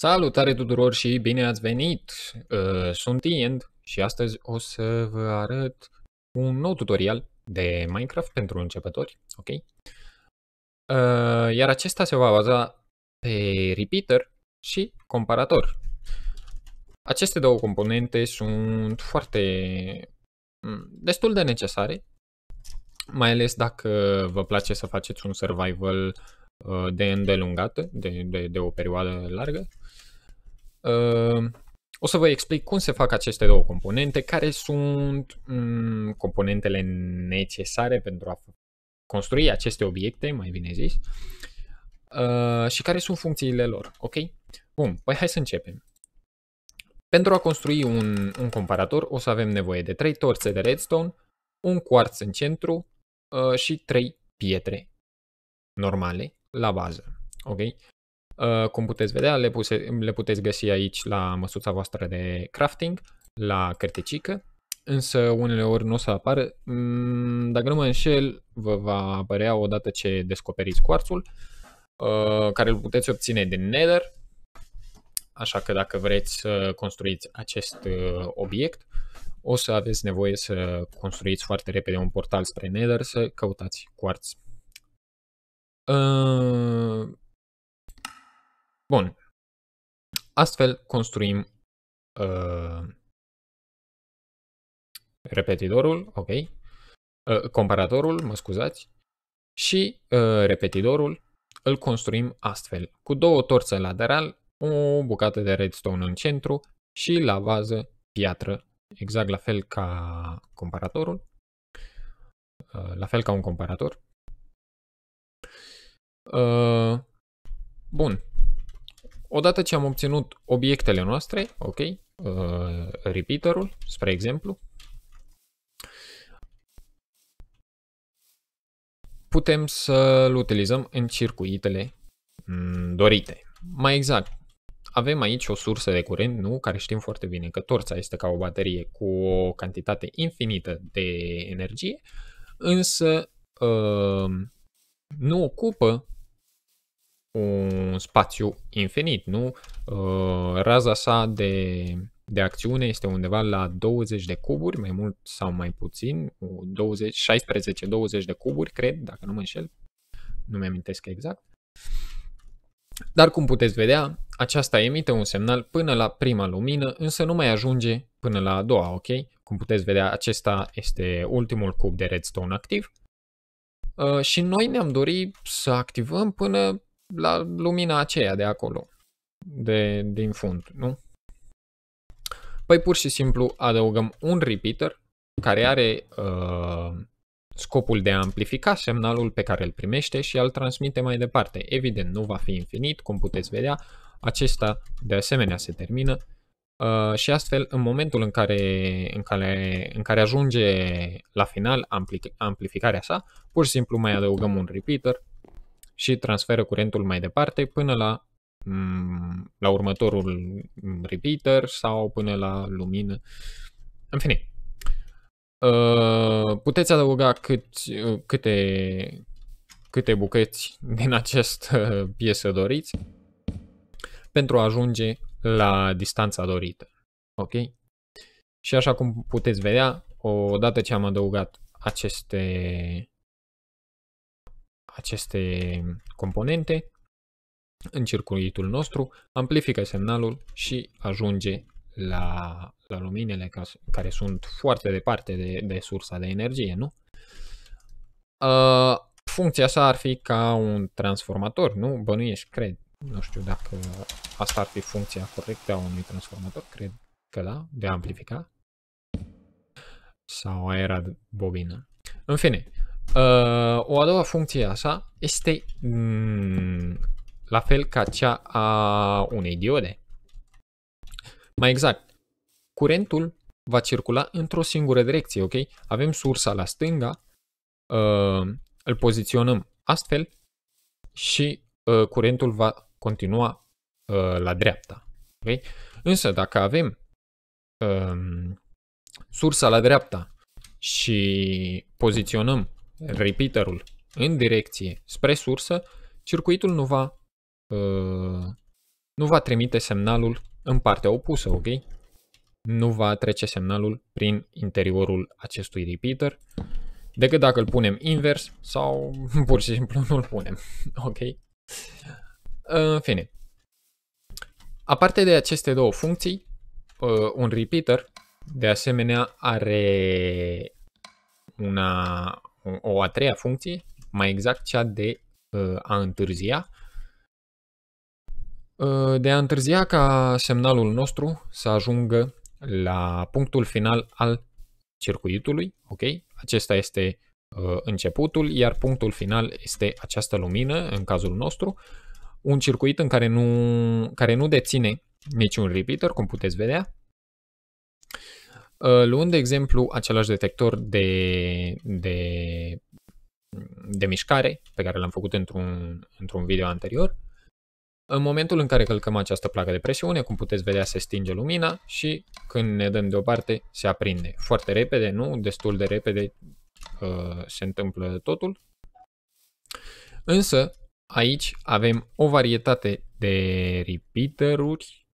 Salutare tuturor și bine ați venit! Uh, sunt Iend și astăzi o să vă arăt un nou tutorial de Minecraft pentru începători, ok? Uh, iar acesta se va baza pe repeater și comparator. Aceste două componente sunt foarte mm, destul de necesare, mai ales dacă vă place să faceți un survival uh, de îndelungată, de, de, de o perioadă largă Ehm, o să vă explic cum se fac aceste două componente, care sunt mm, componentele necesare pentru a construi aceste obiecte, mai bine zis, uh, și care sunt funcțiile lor, ok? Bun, păi hai să începem. Pentru a construi un, un comparator o să avem nevoie de 3 torțe de redstone, un quartz în centru uh, și 3 pietre normale la bază. Ok? Uh, cum puteți vedea, le, puse, le puteți găsi aici la măsuța voastră de crafting, la cărticică, însă unele ori nu o să apară. Mm, dacă nu mă înșel, vă va apărea odată ce descoperiți cuarțul, uh, care îl puteți obține din Nether, așa că dacă vreți să construiți acest uh, obiect, o să aveți nevoie să construiți foarte repede un portal spre Nether, să căutați quartz. Bun. Astfel construim uh, repetitorul, ok, uh, comparatorul, mă scuzați, și uh, repetitorul îl construim astfel, cu două torțe lateral, o bucată de redstone în centru și la bază piatră, exact la fel ca comparatorul, uh, la fel ca un comparator. Uh, bun, Odată ce am obținut obiectele noastre, ok, uh, repeaterul, spre exemplu, putem să-l utilizăm în circuitele mm, dorite. Mai exact, avem aici o sursă de curent, nu? Care știm foarte bine că torța este ca o baterie cu o cantitate infinită de energie, însă uh, nu ocupă un spațiu infinit, nu? Uh, raza sa de, de acțiune este undeva la 20 de cuburi, mai mult sau mai puțin, 16-20 de cuburi, cred, dacă nu mă înșel, nu mi-amintesc exact. Dar cum puteți vedea, aceasta emite un semnal până la prima lumină, însă nu mai ajunge până la a doua, ok? Cum puteți vedea, acesta este ultimul cub de redstone activ. Uh, și noi ne-am dorit să activăm până la lumina aceea de acolo, de, din fund, nu? Păi pur și simplu adăugăm un repeater care are uh, scopul de a amplifica semnalul pe care îl primește și îl transmite mai departe. Evident, nu va fi infinit, cum puteți vedea, acesta de asemenea se termină uh, și astfel în momentul în care, în care, în care ajunge la final ampli, amplificarea sa, pur și simplu mai adăugăm un repeater și transferă curentul mai departe până la, mm, la următorul mm, repeater sau până la lumină. În fine, uh, puteți adăuga cât, uh, câte, câte bucăți din această piesă doriți pentru a ajunge la distanța dorită. Ok? Și așa cum puteți vedea, odată ce am adăugat aceste aceste componente în circuitul nostru, amplifică semnalul și ajunge la, la luminele ca, care sunt foarte departe de, de sursa de energie, nu? Uh, funcția sa ar fi ca un transformator, nu? Bănuiești, cred. Nu știu dacă asta ar fi funcția corectă a unui transformator, cred că da, de amplificat amplifica. Sau era bobină. În fine, Uh, o a doua funcție așa este mm, la fel ca cea a unei diode. Mai exact, curentul va circula într-o singură direcție, ok? Avem sursa la stânga, uh, îl poziționăm astfel și uh, curentul va continua la dreapta. Okay? Însă dacă avem uh, sursa la dreapta și poziționăm repeaterul în direcție spre sursă, circuitul nu va, uh, nu va trimite semnalul în partea opusă, ok? Nu va trece semnalul prin interiorul acestui repeater, decât dacă îl punem invers sau pur și simplu nu îl punem, ok? În fine. Aparte de aceste două funcții, uh, un repeater de asemenea are una o a treia funcție, mai exact cea de uh, a întârzia, uh, de a întârzia ca semnalul nostru să ajungă la punctul final al circuitului, ok? Acesta este uh, începutul, iar punctul final este această lumină, în cazul nostru, un circuit în care nu, care nu deține niciun repeater, cum puteți vedea, Uh, luând, de exemplu, același detector de, de, de mișcare pe care l-am făcut într-un, într-un video anterior, în momentul în care călcăm această placă de presiune, cum puteți vedea, se stinge lumina și când ne dăm deoparte, se aprinde. Foarte repede, nu? Destul de repede uh, se întâmplă totul. Însă, aici avem o varietate de repeateruri,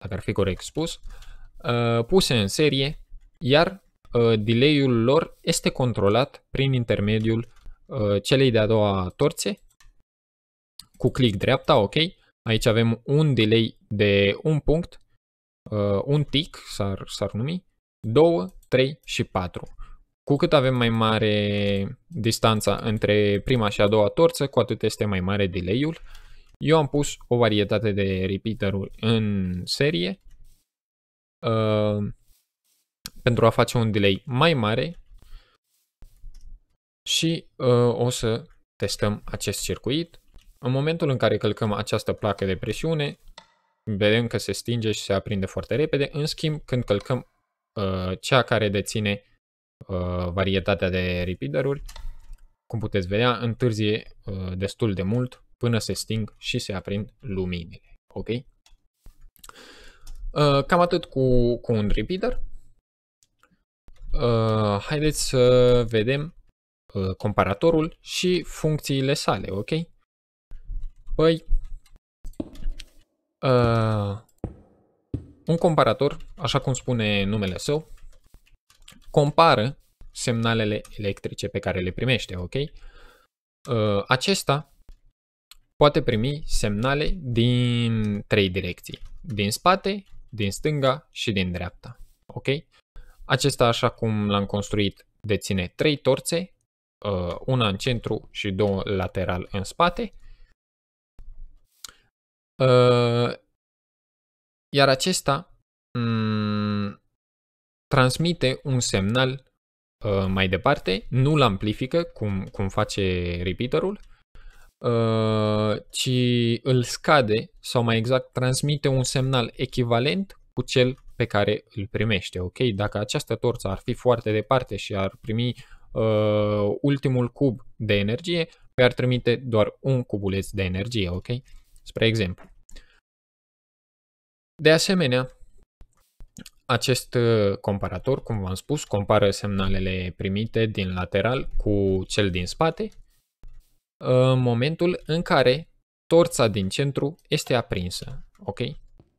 dacă ar fi corect spus, uh, Uh, puse în serie, iar uh, delay-ul lor este controlat prin intermediul uh, celei de-a doua torțe cu click dreapta, ok? Aici avem un delay de un punct, un tick s-ar, s-ar numi, 2, 3 și 4. Cu cât avem mai mare distanța între prima și a doua torță, cu atât este mai mare delay-ul. Eu am pus o varietate de repeater-uri în serie Uh, pentru a face un delay mai mare și uh, o să testăm acest circuit. În momentul în care călcăm această placă de presiune, vedem că se stinge și se aprinde foarte repede. În schimb, când călcăm uh, cea care deține uh, varietatea de repeateruri, cum puteți vedea, întârzie uh, destul de mult până se sting și se aprind luminile. Ok? Uh, cam atât cu, cu un repeater. Uh, haideți să vedem uh, comparatorul și funcțiile sale, ok? Păi, uh, un comparator, așa cum spune numele său, compară semnalele electrice pe care le primește, ok? Uh, acesta poate primi semnale din trei direcții, din spate, din stânga și din dreapta. Ok? Acesta, așa cum l-am construit, deține trei torțe, uh, una în centru și două lateral în spate. Uh, iar acesta mm, transmite un semnal uh, mai departe, nu-l amplifică cum, cum face repeaterul, Uh, ci îl scade sau mai exact transmite un semnal echivalent cu cel pe care îl primește. Ok, dacă această torță ar fi foarte departe și ar primi uh, ultimul cub de energie, pe ar trimite doar un cubuleț de energie, ok? Spre exemplu. De asemenea, acest uh, comparator, cum v-am spus, compară semnalele primite din lateral cu cel din spate momentul în care torța din centru este aprinsă, ok?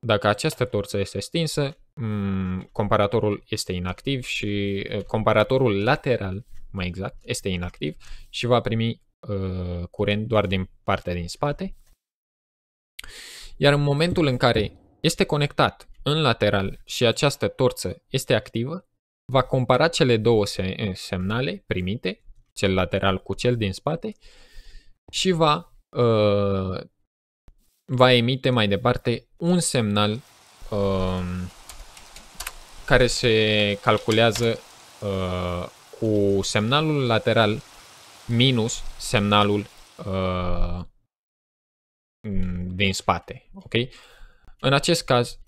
Dacă această torță este stinsă, mm, comparatorul este inactiv și comparatorul lateral, mai exact, este inactiv și va primi uh, curent doar din partea din spate. Iar în momentul în care este conectat în lateral și această torță este activă, va compara cele două semnale primite, cel lateral cu cel din spate, și va, uh, va emite mai departe un semnal uh, care se calculează uh, cu semnalul lateral minus semnalul uh, din spate. Ok? În acest caz,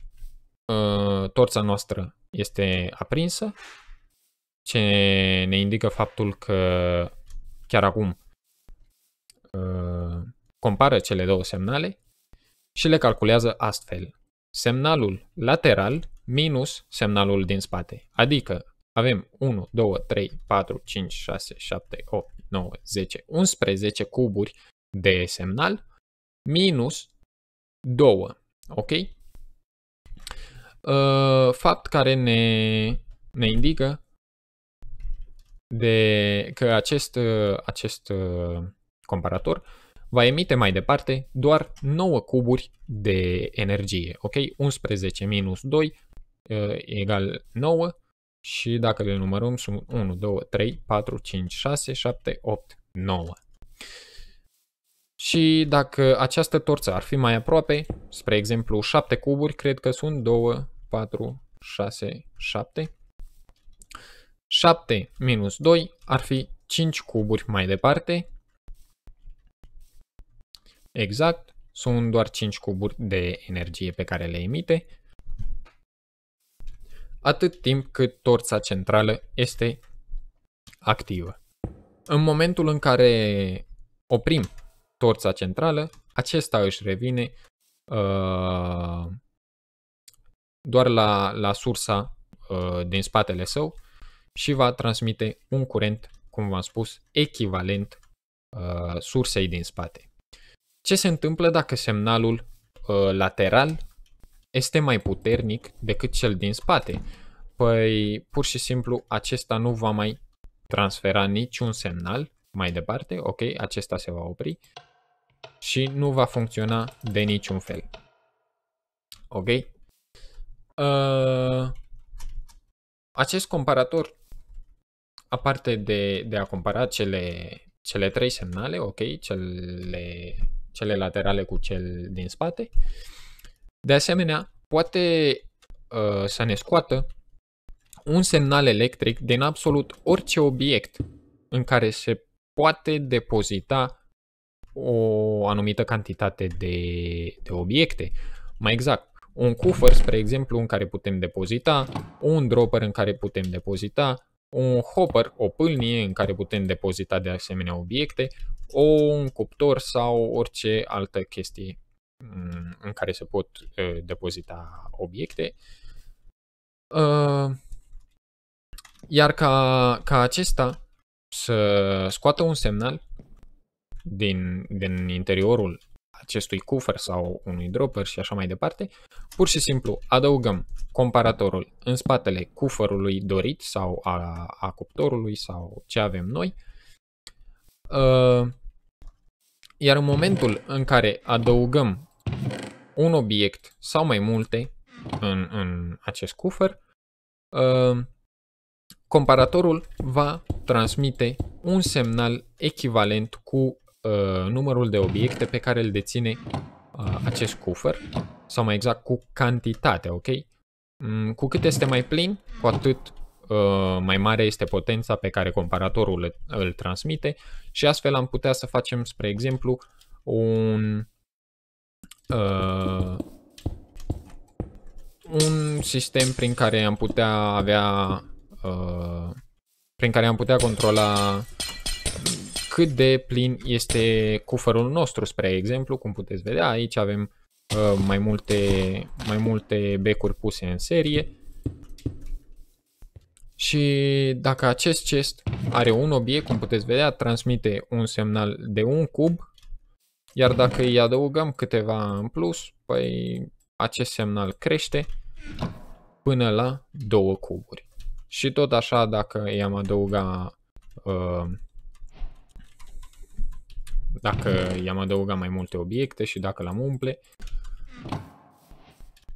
uh, torța noastră este aprinsă, ce ne indică faptul că chiar acum Uh, compară cele două semnale și le calculează astfel. Semnalul lateral minus semnalul din spate, adică avem 1, 2, 3, 4, 5, 6, 7, 8, 9, 10, 11 cuburi de semnal minus 2, ok? Uh, fapt care ne, ne indică de, că acest, uh, acest comparator, va emite mai departe doar 9 cuburi de energie, ok? 11 minus 2 uh, eh, egal 9 și dacă le numărăm sunt 1, 2, 3, 4, 5, 6, 7, 8, 9. Și dacă această torță ar fi mai aproape, spre exemplu 7 cuburi, cred că sunt 2, 4, 6, 7. 7 minus 2 ar fi 5 cuburi mai departe, exact, sunt doar 5 cuburi de energie pe care le emite, atât timp cât torța centrală este activă. În momentul în care oprim torța centrală, acesta își revine uh, doar la, la sursa uh, din spatele său și va transmite un curent, cum v-am spus, echivalent uh, sursei din spate. Ce se întâmplă dacă semnalul uh, lateral este mai puternic decât cel din spate? Păi, pur și simplu, acesta nu va mai transfera niciun semnal mai departe, ok, acesta se va opri și nu va funcționa de niciun fel. Ok? Uh, acest comparator, aparte de, de a compara cele, cele trei semnale, ok, cele cele laterale cu cel din spate. De asemenea, poate uh, să ne scoată un semnal electric din absolut orice obiect în care se poate depozita o anumită cantitate de, de obiecte. Mai exact, un cufăr, spre exemplu, în care putem depozita, un dropper în care putem depozita, un hopper, o pâlnie în care putem depozita de asemenea obiecte, o, un cuptor sau orice altă chestie mm, în care se pot uh, depozita obiecte. Uh, iar ca, ca acesta să scoată un semnal din, din interiorul acestui cufer sau unui dropper și așa mai departe, pur și simplu adăugăm comparatorul în spatele cufărului dorit sau a, a cuptorului sau ce avem noi. Uh, iar în momentul în care adăugăm un obiect sau mai multe în, în acest cufăr, uh, comparatorul va transmite un semnal echivalent cu uh, numărul de obiecte pe care îl deține acest cufăr, sau mai exact cu cantitatea, ok? Mm, cu cât este mai plin, cu atât uh, mai mare este potența pe care comparatorul îl, transmite și astfel am putea să facem, spre exemplu, un, uh, un sistem prin care am putea avea uh, prin care am putea controla cât de plin este cufărul nostru, spre exemplu, cum puteți vedea, aici avem Uh, mai multe, mai multe becuri puse în serie. Și dacă acest chest are un obiect, cum puteți vedea, transmite un semnal de un cub, iar dacă îi adăugăm câteva în plus, păi acest semnal crește până la două cuburi. Și tot așa dacă i-am adăuga uh, dacă i-am adăugat mai multe obiecte și dacă l-am umple,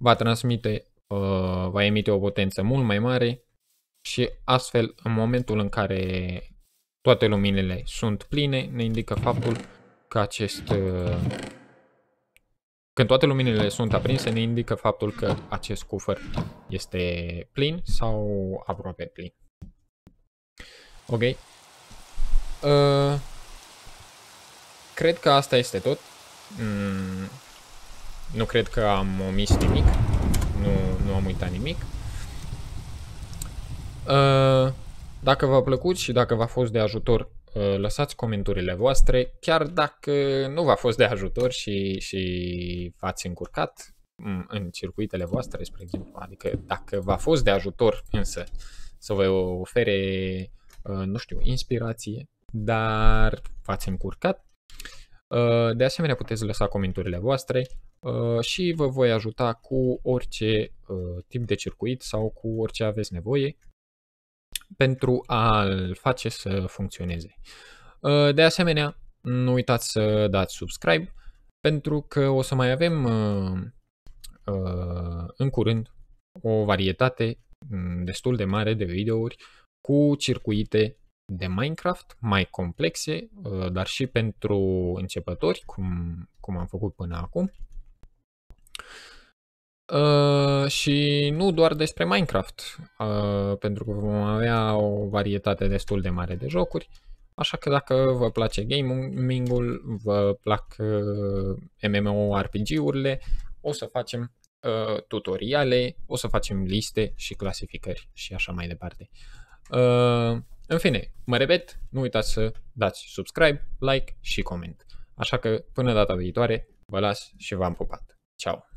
va transmite, uh, va emite o potență mult mai mare și astfel în momentul în care toate luminile sunt pline, ne indică faptul că acest... Uh, când toate luminile sunt aprinse, ne indică faptul că acest cufăr este plin sau aproape plin. Ok. Uh, cred că asta este tot. Mm, nu cred că am omis nimic. Nu, nu am uitat nimic. Uh, dacă v-a plăcut și dacă v-a fost de ajutor, uh, lăsați comentariile voastre. Chiar dacă nu v-a fost de ajutor și, și v-ați încurcat mm, în circuitele voastre, spre exemplu, adică dacă v-a fost de ajutor însă să vă ofere, uh, nu știu, inspirație, dar v-ați încurcat, de asemenea, puteți lăsa comenturile voastre, Uh, și vă voi ajuta cu orice uh, tip de circuit sau cu orice aveți nevoie pentru a-l face să funcționeze. Uh, de asemenea, nu uitați să dați subscribe pentru că o să mai avem în curând o varietate mm, destul de mare de videouri cu circuite de Minecraft mai complexe, dar și pentru începători, cum, cum am făcut până acum. Uh, și nu doar despre Minecraft, uh, pentru că vom avea o varietate destul de mare de jocuri, așa că dacă vă place gaming-ul, vă plac uh, MMORPG-urile, o să facem uh, tutoriale, o să facem liste și clasificări și așa mai departe. Uh, în fine, mă repet, nu uitați să dați subscribe, like și coment. Așa că până data viitoare, vă las și v-am pupat. Ciao!